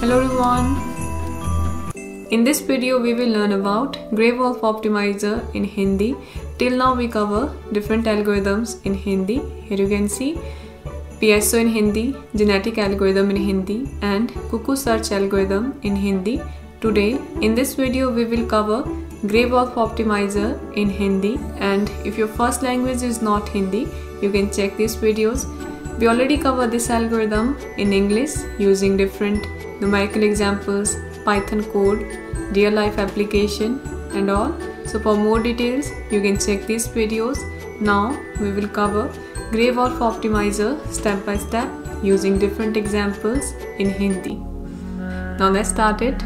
Hello everyone. In this video we will learn about Grey Wolf Optimizer in Hindi. Till now we cover different algorithms in Hindi. Here you can see PSO in Hindi, genetic algorithm in Hindi and Cuckoo search algorithm in Hindi. Today in this video we will cover Grey Wolf Optimizer in Hindi and if your first language is not Hindi you can check these videos we already covered this algorithm in English using different numerical examples, Python code, real life application and all. So for more details, you can check these videos. Now we will cover Grey Wolf Optimizer step by step using different examples in Hindi. Now let's start it.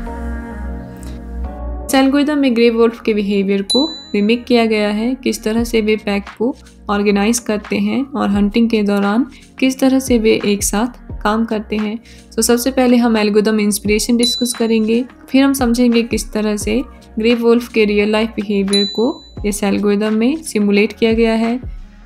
Algorithm में grey wolf के behaviour को mimic किया गया है किस तरह से वे pack को ऑर्गेनाइज करते हैं और हंटिंग के दौरान किस तरह से वे एक साथ काम करते हैं तो सबसे पहले हम एल्गोदम इंस्पिरेशन डिस्कस करेंगे फिर हम समझेंगे किस तरह से ग्रे वोल्फ के रियल लाइफ बिहेवियर को इस एल्गोदम में सिमुलेट किया गया है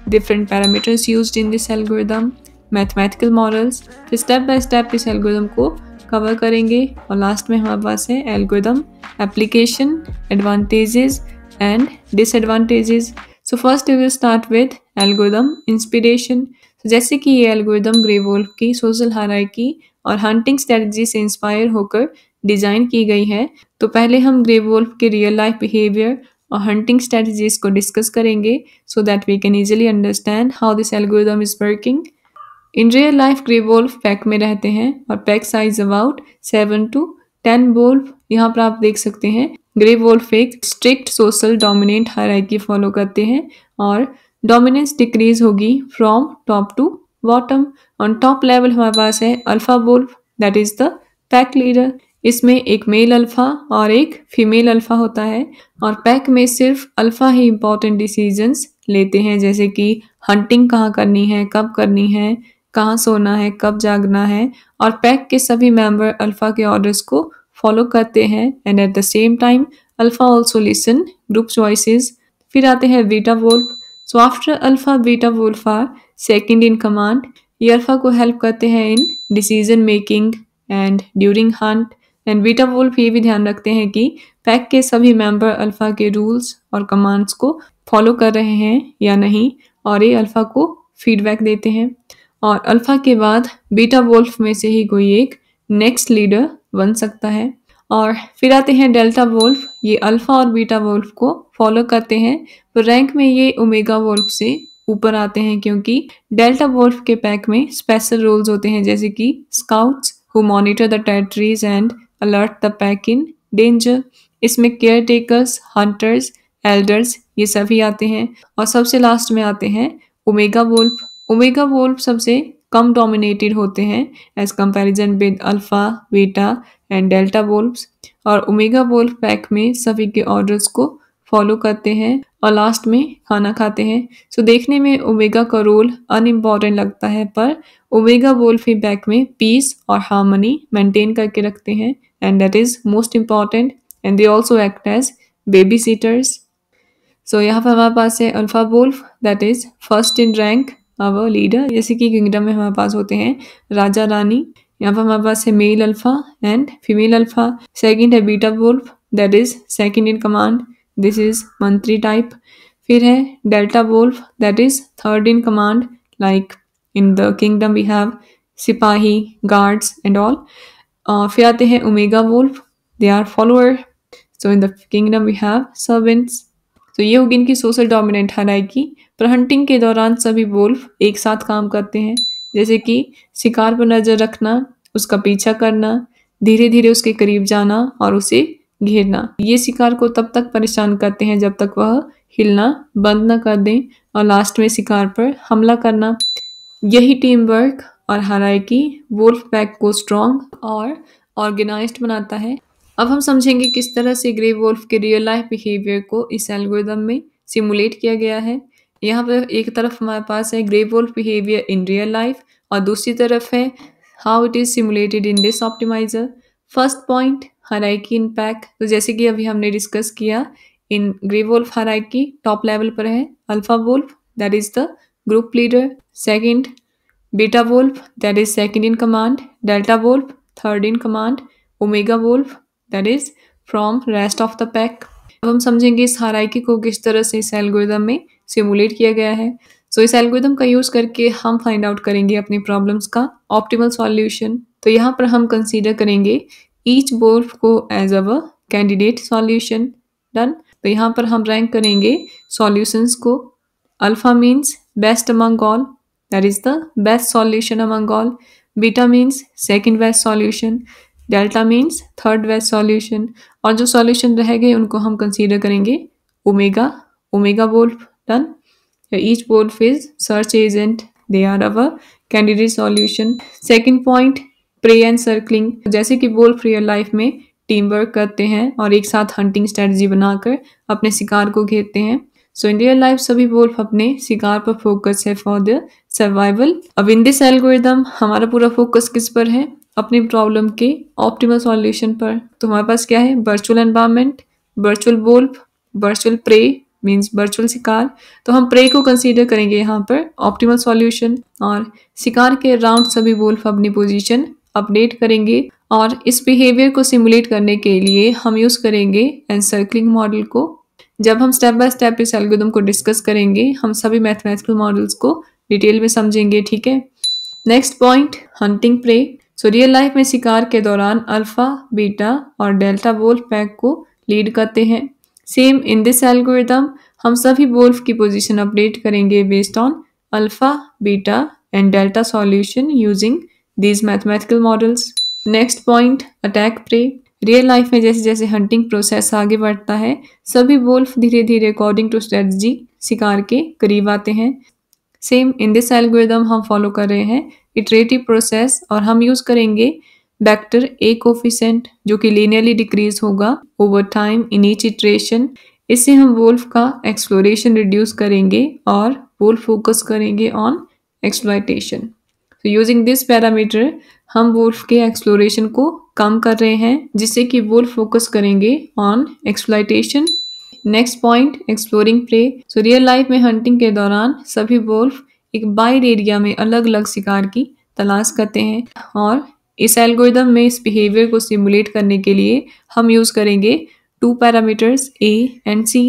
different parameters use in this algorithm mathematical models फिर स्टेप बाय स्टेप इस एल्गोदम को कवर करेंगे और लास्ट में हमारे पास है algorithm application advantages and disadvantages so first we will start with algorithm inspiration जैसे कि ये एल्गोदम ग्रेवोल्फ की सोशल हायरार्की और हंटिंग स्ट्रेटजी से इंस्पायर होकर डिज़ाइन की गई है तो पहले हम ग्रेवोल्फ के रियल लाइफ बिहेवियर और हंटिंग स्ट्रेटजीज को डिस्कस करेंगे so that we can easily understand how this algorithm is working in real life grey wolf pack में रहते हैं और pack size about seven to ten wolf यहाँ पर आप देख सकते हैं ग्रे वोल्फ एक strict social dominant hierarchy follow करते हैं और डोमिनेंस डिक्रीज होगी from top to bottom on top level हमारे पास है alpha wolf that is the pack leader इसमें एक मेल अल्फा और एक फीमेल अल्फा होता है और पैक में सिर्फ अल्फा ही इम्पॉर्टेंट डिसीजंस लेते हैं जैसे कि हंटिंग कहाँ करनी है कब करनी है कहाँ सोना है कब जागना है और पैक के सभी मेंबर अल्फ़ा के ऑर्डर्स को फॉलो करते हैं and at the same time alpha also listen group choices फिर आते हैं beta wolf so after alpha beta wolf are second in command ये अल्फ़ा को हेल्प करते हैं in decision making and during hunt and beta wolf ये भी ध्यान रखते हैं कि पैक के सभी मेंबर अल्फ़ा के रूल्स और कमांड्स को फॉलो कर रहे हैं या नहीं और ये अल्फ़ा को फीडबैक देते हैं और अल्फा के बाद बीटा वोल्फ में से ही कोई एक नेक्स्ट लीडर बन सकता है और फिर आते हैं डेल्टा वोल्फ ये अल्फा और बीटा वोल्फ को फॉलो करते हैं तो रैंक में ये ओमेगा वोल्फ से ऊपर आते हैं क्योंकि डेल्टा वोल्फ के पैक में स्पेशल रोल्स होते हैं जैसे कि scouts who monitor the territories and alert the pack in danger इसमें केयर टेकर्स हंटर्स एल्डर्स ये सभी आते हैं और सबसे लास्ट में आते हैं ओमेगा वोल्फ ओमेगा वोल्व सबसे कम डोमिनेटेड होते हैं as comparison with alpha beta and delta wolves और ओमेगा वोल्व पैक में सभी के ऑर्डर्स को फॉलो करते हैं और लास्ट में खाना खाते हैं सो देखने में ओमेगा का रोल अनइम्पॉर्टेंट लगता है पर ओमेगा ही पैक में पीस और हार्मनी मेंटेन करके रखते हैं and that is most important and they also act as baby sitters so यहाँ पर हमारे पास है alpha wolf that is first in rank our हाँ, लीडर जैसे कि किंगडम में हमारे पास होते हैं राजा रानी यहाँ पर हमारे पास है male alpha and female alpha second है beta wolf that is second in command this is mantri type फिर है delta wolf that is third in command like in the kingdom we have sipahi guards and all फिर आते हैं omega wolf they are follower so in the kingdom we have servants तो ये होगी इनकी social dominant हराइकी पर हंटिंग के दौरान सभी वोल्फ एक साथ काम करते हैं जैसे कि शिकार पर नज़र रखना उसका पीछा करना धीरे धीरे उसके करीब जाना और उसे घेरना ये शिकार को तब तक परेशान करते हैं जब तक वह हिलना बंद न कर दें और लास्ट में शिकार पर हमला करना यही टीम वर्क और हालांकि वोल्फ पैक को स्ट्रॉन्ग और ऑर्गेनाइज बनाता है अब हम समझेंगे किस तरह से ग्रे वोल्फ के रियल लाइफ बिहेवियर को इस एल्गोरिदम में सिमुलेट किया गया है यहाँ पर एक तरफ हमारे पास है grey wolf behaviour in real life और दूसरी तरफ है how it is simulated in this optimiser first point hierarchy impact तो जैसे कि अभी हमने डिस्कस किया in grey wolf hierarchy top level पर है alpha wolf that is the group leader second beta wolf that is second in command delta wolf third in command omega wolf that is from rest of the pack अब हम समझेंगे इस हराइकी को किस तरह से इस एल्गोरिदम में सिमुलेट किया गया है सो so, इस एल्गोदम का यूज़ करके हम फाइंड आउट करेंगे अपनी प्रॉब्लम्स का ऑप्टिमल सॉल्यूशन तो यहाँ पर हम कंसीडर करेंगे ईच बोर्ड को as our candidate solution done तो यहाँ पर हम रैंक करेंगे सॉल्यूशंस को alpha means best among all that is the best solution among all beta means second best solution delta means third best solution और जो solution रह गए उनको हम कंसीडर करेंगे omega omega wolf done here each pole phase search agent they are our candidate solution second point prey and circling जैसे कि wolf real life में टीम वर्क करते हैं और एक साथ हंटिंग स्ट्रेटजी बनाकर अपने शिकार को घेरते हैं सो इन रियल लाइफ सभी बोल्फ अपने शिकार पर फोकस है फॉर द सर्वाइवल अब इन दिस एल्गोरिदम हमारा पूरा फोकस किस पर है अपने प्रॉब्लम के ऑप्टिमल सॉल्यूशन पर तो हमारे पास क्या है virtual environment virtual wolf virtual prey means virtual shikar तो हम प्रे को कंसीडर करेंगे यहाँ पर ऑप्टिमल सॉल्यूशन और शिकार के राउंड सभी वोल्फ अपनी पोजीशन अपडेट करेंगे और इस बिहेवियर को सिमुलेट करने के लिए हम यूज़ करेंगे एनसर्कलिंग मॉडल को जब हम स्टेप बाय स्टेप इस एल्गोदम को डिस्कस करेंगे हम सभी मैथमेटिकल मॉडल्स को डिटेल में समझेंगे ठीक है next point hunting prey so real life में शिकार के दौरान अल्फा बीटा और डेल्टा वोल्फ पैक को लीड करते हैं सेम इन दिस एल्गोरिदम हम सभी बोल्फ की पोजीशन अपडेट करेंगे based on alpha beta and delta solution using these mathematical models next point attack prey real life में जैसे जैसे हंटिंग प्रोसेस आगे बढ़ता है सभी बोल्फ धीरे धीरे अकॉर्डिंग टू स्ट्रेटजी शिकार के करीब आते हैं सेम इन दिस एल्गोरिदम हम फॉलो कर रहे हैं इटरेटिव प्रोसेस और हम यूज़ करेंगे वेक्टर ए कोफिशेंट जो कि लीनियरली डिक्रीज होगा over time in each iteration इससे हम वोल्फ का एक्सप्लोरेशन रिड्यूस करेंगे और वोल्फ फोकस करेंगे ऑन एक्सप्लाइटेशन तो यूजिंग दिस पैरामीटर हम वोल्फ के एक्सप्लोरेशन को कम कर रहे हैं जिससे कि वोल्फ फोकस करेंगे on exploitation next point exploring prey so real life में हंटिंग के दौरान सभी वोल्फ एक बाइड एरिया में अलग अलग शिकार की तलाश करते हैं और इस एल्गोरिदम में इस बिहेवियर को सिमुलेट करने के लिए हम यूज़ करेंगे two parameters A and C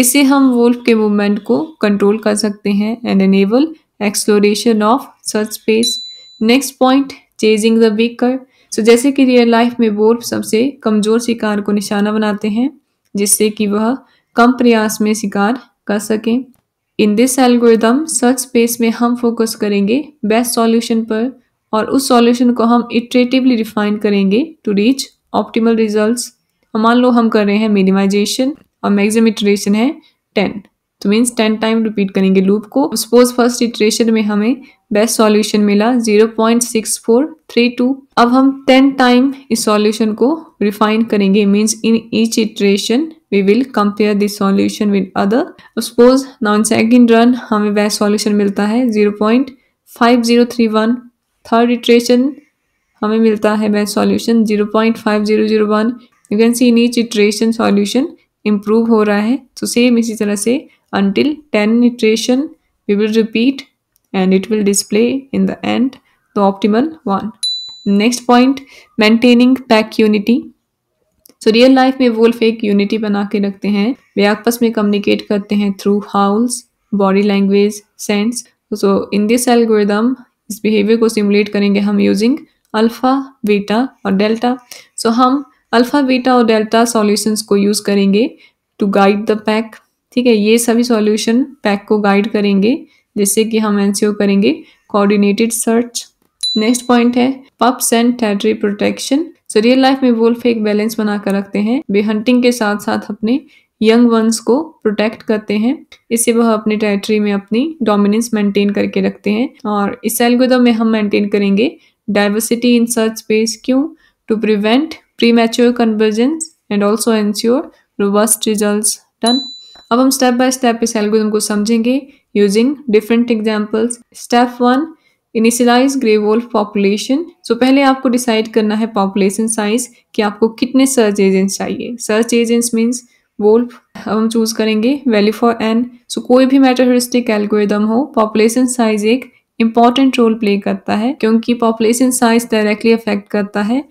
इससे हम वोल्फ के मूवमेंट को कंट्रोल कर सकते हैं एंड एनेबल एक्सप्लोरेशन ऑफ सच space next point chasing the big कर सो जैसे कि रियल लाइफ में वोल्फ सबसे कमज़ोर शिकार को निशाना बनाते हैं जिससे कि वह कम प्रयास में शिकार कर सकें in this algorithm search space में हम फोकस करेंगे बेस्ट सॉल्यूशन पर और उस सॉल्यूशन को हम इटरेटिवली रिफाइन करेंगे टू रीच ऑप्टिमल रिजल्ट्स और मान लो हम कर रहे हैं मिनिमाइजेशन और मैक्सिमम इटरेशन है टेन तो मीन्स टेन टाइम रिपीट करेंगे लूप को सपोज फर्स्ट इटरेशन में हमें बेस्ट सॉल्यूशन मिला zero point six four three two अब हम टेन टाइम इस सॉल्यूशन को रिफाइन करेंगे means in each iteration we will compare this solution with other suppose now in second run हमें best solution मिलता है zero zero point five three one third iteration हमें मिलता है best solution zero zero zero point five one you can see in each iteration solution improve हो रहा है तो सेम इसी तरह से until ten iteration we will repeat and it will display in the end the optimal one next point maintaining pack unity so real life में wolf एक unity बना के रखते हैं वे आपस में कम्युनिकेट करते हैं through howls body language sense so in this algorithm इस बिहेवियर को सिमुलेट करेंगे हम यूजिंग अल्फ़ा बीटा और डेल्टा सो हम अल्फ़ा बीटा और डेल्टा सॉल्यूशंस को यूज़ करेंगे टू गाइड द पैक ठीक है ये सभी सॉल्यूशन पैक को गाइड करेंगे जिससे कि हम एनसीओ करेंगे कोऑर्डिनेटेड सर्च नेक्स्ट पॉइंट है pups and territory protection so real life में वुल्फ एक बैलेंस बनाकर रखते हैं वे हंटिंग के साथ साथ अपने यंग वंस को प्रोटेक्ट करते हैं इससे वह अपने टेरिटरी में अपनी डोमिनेंस मेंटेन करके रखते हैं और इस एल्गोदम में हम मेंटेन करेंगे डाइवर्सिटी इन सर्च स्पेस क्यों to prevent premature convergence and also ensure robust result done अब हम स्टेप बाय स्टेप इस एल्गोदम को समझेंगे using different examples step one initialise grey wolf population so पहले आपको डिसाइड करना है पॉपुलेशन साइज कि आपको कितने सर्च एजेंट्स चाहिए सर्च एजेंट्स मीन्स वोल्फ अब हम चूज करेंगे वैल्यू फॉर एन सो कोई भी मेटाहरिस्टिक एल्गोरिदम हो पॉपुलेशन साइज एक इम्पॉर्टेंट रोल प्ले करता है क्योंकि पॉपुलेशन साइज डायरेक्टली अफेक्ट करता है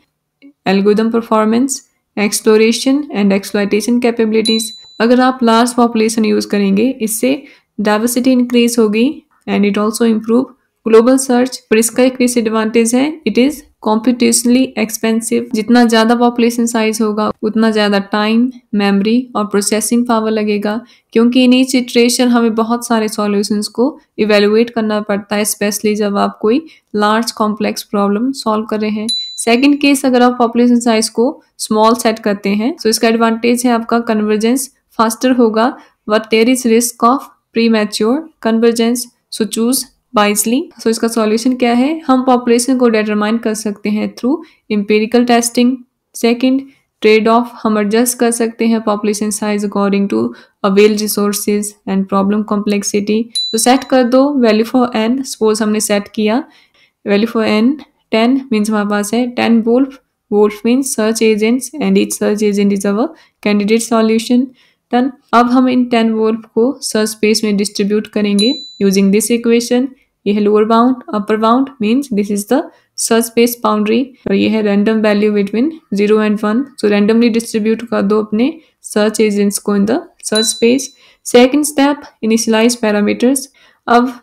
algorithm performance exploration and exploitation capabilities अगर आप लार्ज पॉपुलेशन यूज करेंगे इससे डाइवर्सिटी इंक्रीज होगी and it also improve global search पर इसका एक डिसएडवांटेज है इट इज़ कॉम्पिटिशनली एक्सपेंसिव जितना ज़्यादा पॉपुलेशन साइज होगा उतना ज़्यादा टाइम मेमोरी और प्रोसेसिंग पावर लगेगा क्योंकि इन ईच इटरेशन हमें बहुत सारे सॉल्यूशंस को इवेलुएट करना पड़ता है स्पेशली जब आप कोई लार्ज कॉम्प्लेक्स प्रॉब्लम सॉल्व कर रहे हैं सेकेंड केस अगर आप पॉपुलेशन साइज को स्मॉल सेट करते हैं तो इसका एडवांटेज है आपका कन्वर्जेंस फास्टर होगा but there is risk of premature convergence so choose wisely so इसका सॉल्यूशन क्या है हम पॉपुलेशन को डिटरमाइन कर सकते हैं through empirical testing second trade off हम एडजस्ट कर सकते हैं पॉपुलेशन साइज अकॉर्डिंग टू अवेल रिसोर्सेज एंड प्रॉब्लम कॉम्प्लेक्सिटी तो सेट कर दो वैल्यू फॉर एन सपोज हमने सेट किया value for N ten means हमारे पास है ten wolf wolf means search agents and it search agent is our candidate solution done अब हम इन टेन वोल्फ को सर्च स्पेस में डिस्ट्रीब्यूट करेंगे यूजिंग दिस इक्वेशन ये है lower bound upper bound means this is the search space boundary और ये है random value between zero and one so randomly distribute कर दो अपने सर्च एजेंट्स को in the search space second step initialise parameters अब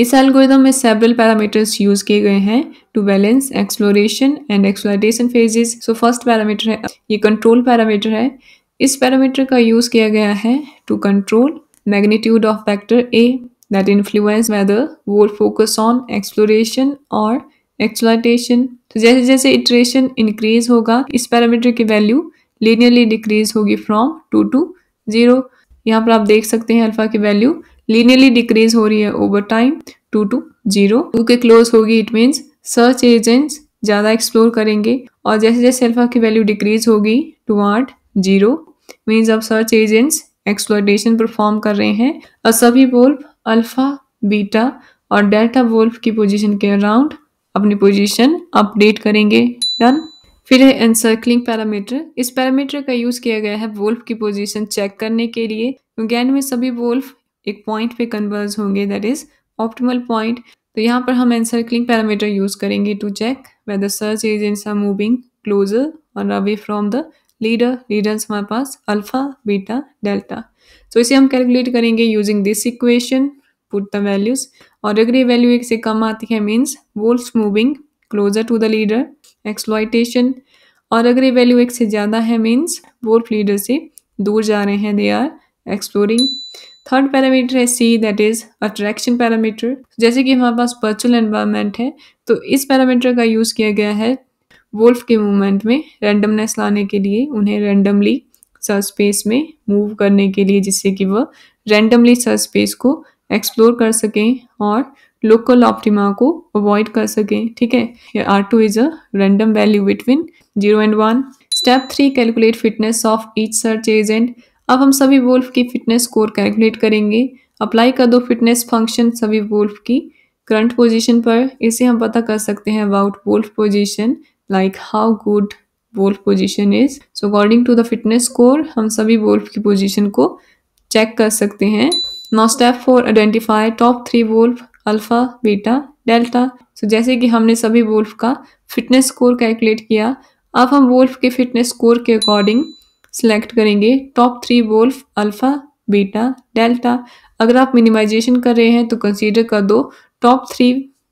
इस एल्गोरिदम में सेवरल पैरामीटर्स यूज किए गए हैं to balance exploration and exploitation phases so first parameter है ये कंट्रोल पैरामीटर है इस पैरामीटर का यूज किया गया है to control magnitude of factor a that influence whether war focus on exploration or exploitation तो जैसे जैसे iteration increase होगा इस parameter की वैल्यू linearly decrease होगी from 2 to 0 यहाँ पर आप देख सकते हैं अल्फा की value linearly डिक्रीज हो रही है over time to to zero to के क्लोज होगी इट means सर्च एजेंट्स ज़्यादा एक्सप्लोर करेंगे और जैसे जैसे अल्फा की वैल्यू डिक्रीज होगी टू आर्ट जीरो मीन्स अब सर्च एजेंट्स एक्सप्लोइटेशन परफॉर्म कर रहे हैं और सभी बोल्ब अल्फ़ा बीटा और डेल्टा वोल्फ की पोजीशन के अराउंड अपनी पोजीशन अपडेट करेंगे डन फिर है एनसर्कलिंग पैरामीटर इस पैरामीटर का यूज़ किया गया है वोल्फ की पोजीशन चेक करने के लिए क्योंकि एंड में सभी वोल्फ एक पॉइंट पे कन्वर्ज होंगे दैट इज ऑप्टिमल पॉइंट तो यहाँ पर हम एनसर्कलिंग पैरामीटर यूज़ करेंगे to check whether search agents are moving closer और away from the leader leaders हमारे पास अल्फ़ा बीटा डेल्टा तो इसे हम कैलकुलेट करेंगे using this equation put the values or ये value एक से कम आती है means wolves moving closer to the leader exploitation और अगर ये value एक से ज़्यादा है means wolf leader से दूर जा रहे हैं they are exploring third parameter है c that is attraction parameter जैसे कि हमारे पास वर्चुअल एनवायरनमेंट है तो इस पैरामीटर का यूज़ किया गया है वोल्फ के मूवमेंट में रैंडमनेस लाने के लिए उन्हें रैंडमली सर स्पेस में मूव करने के लिए जिससे कि वह रैंडमली सर स्पेस को एक्सप्लोर कर सकें और लोकल ऑप्टिमा को अवॉइड कर सकें ठीक है r two is a random value between zero and one step three calculate fitness of each search agent अब हम सभी वोल्फ की फिटनेस स्कोर कैलकुलेट करेंगे अप्लाई कर दो फिटनेस फंक्शन सभी वोल्फ की करंट पोजीशन पर इसे हम पता कर सकते हैं about wolf position like how good wolf position is so according to the fitness score हम सभी वोल्फ की पोजीशन को चेक कर सकते हैं now step four identify top three wolf alpha beta delta so जैसे कि हमने सभी वोल्फ का फिटनेस स्कोर कैलकुलेट किया अब हम वोल्फ के फिटनेस स्कोर के अकॉर्डिंग सेलेक्ट करेंगे top three wolf alpha beta delta अगर आप मिनिमाइजेशन कर रहे हैं तो कंसीडर कर दो top three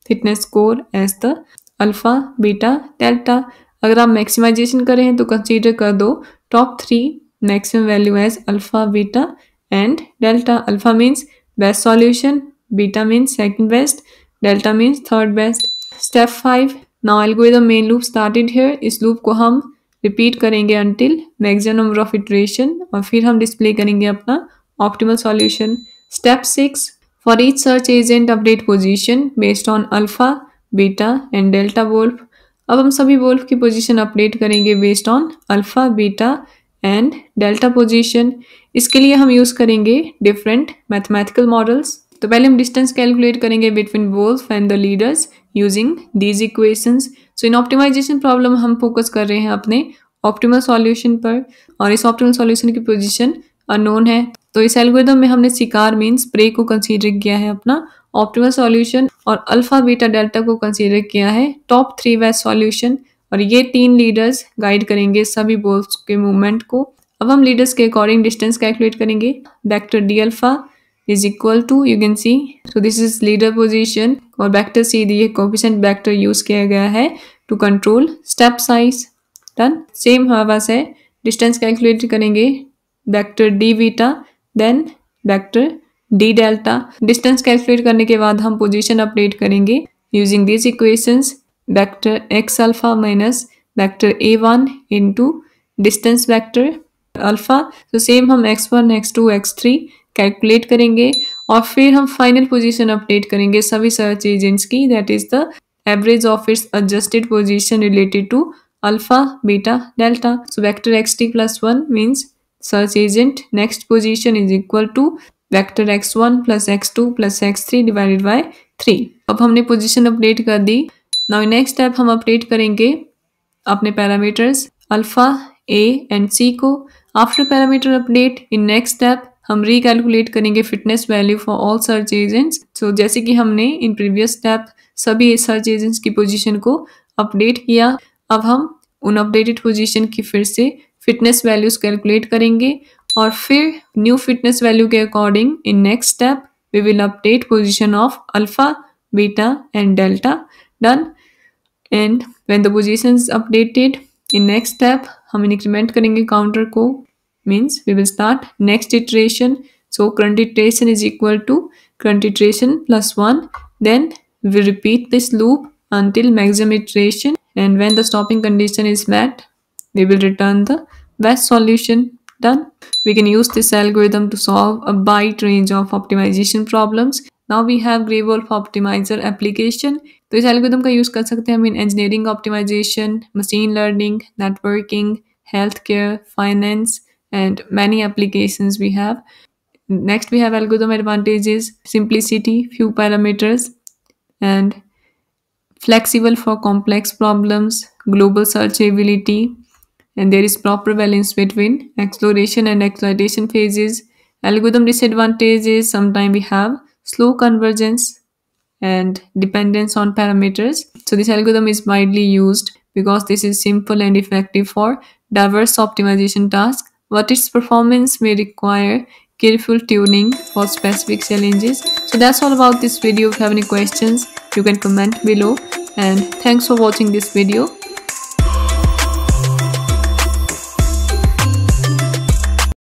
fitness score as the alpha beta delta अगर आप मैक्सिमाइजेशन कर रहे हैं तो कंसीडर कर दो top three maximum value as alpha beta and delta. Alpha means best solution, beta means second best, delta means third best. Step 5. Now i'll go the main loop started here. is loop ko hum repeat karenge until maximum number of iteration aur fir hum display karenge apna optimal solution. Step 6. For each search agent update position based on alpha, beta and delta wolf. अब हम सभी wolf की position update करेंगे based on alpha beta and delta position इसके लिए हम use करेंगे different mathematical models तो पहले हम डिस्टेंस कैलकुलेट करेंगे between wolf and the leaders using these equations so in optimization problem हम फोकस कर रहे हैं अपने ऑप्टिमल सॉल्यूशन पर और इस ऑप्टिमल सॉल्यूशन की पोजीशन अननोन है तो इस एल्गोरिथम में हमने शिकार मीन्स प्रे को कंसीडर किया है अपना ऑप्टिमल सॉल्यूशन और अल्फा बीटा डेल्टा को कंसीडर किया है टॉप थ्री वेस्ट सॉल्यूशन और ये तीन लीडर्स गाइड करेंगे सभी बोल्स के मूवमेंट को अब हम लीडर्स के अकॉर्डिंग डिस्टेंस कैलकुलेट करेंगे vector D alpha is equal to you can see so this is leader position और बैक्टर सी दी कॉम्पिशेंट बैक्टर यूज किया गया है to control step size done same हवा से डिस्टेंस कैलकुलेट करेंगे vector D beta then vector D delta distance calculate करने के बाद हम पोजिशन अपडेट करेंगे using this equation vector X alpha minus vector A one into distance vector alpha तो same हम X one X two X three calculate करेंगे और फिर हम फाइनल पोजीशन अपडेट करेंगे सभी सर्च एजेंट्स की that is the average of its alpha beta delta so vector X T plus one means search agent next position is equal to vector X one plus X two plus X three divided by three अब हमने position update कर दी now next step हम update करेंगे अपने parameters alpha A and C को after parameter update in next step हम recalculate करेंगे fitness value for all search agents so जैसे कि हमने इन प्रीवियस स्टेप सभी सर्च एजेंट्स की पोजीशन को अपडेट किया अब हम उन अपडेटेड पोजीशन की फिर से फिटनेस वैल्यूज कैलकुलेट करेंगे और फिर न्यू फिटनेस वैल्यू के according in next step we will update position of alpha beta and delta done and when the position updated in next step हम इंक्रीमेंट करेंगे counter को means we will start next iteration so current iteration is equal to current iteration plus 1 then we repeat this loop until maximum iteration and when the stopping condition is met we will return the best solution done we can use this algorithm to solve a wide range of optimization problems now we have Grey Wolf Optimizer application So this algorithm can use कर in engineering optimization, machine learning, networking, healthcare, finance and many applications we have. Next, we have algorithm advantages, simplicity, few parameters, and flexible for complex problems, global searchability, and there is proper balance between exploration and exploitation phases. Algorithm disadvantages, sometimes we have slow convergence and dependence on parameters. So this algorithm is widely used because this is simple and effective for diverse optimization tasks what its performance may require careful tuning for specific challenges so that's all about this video if you have any questions you can comment below and thanks for watching this video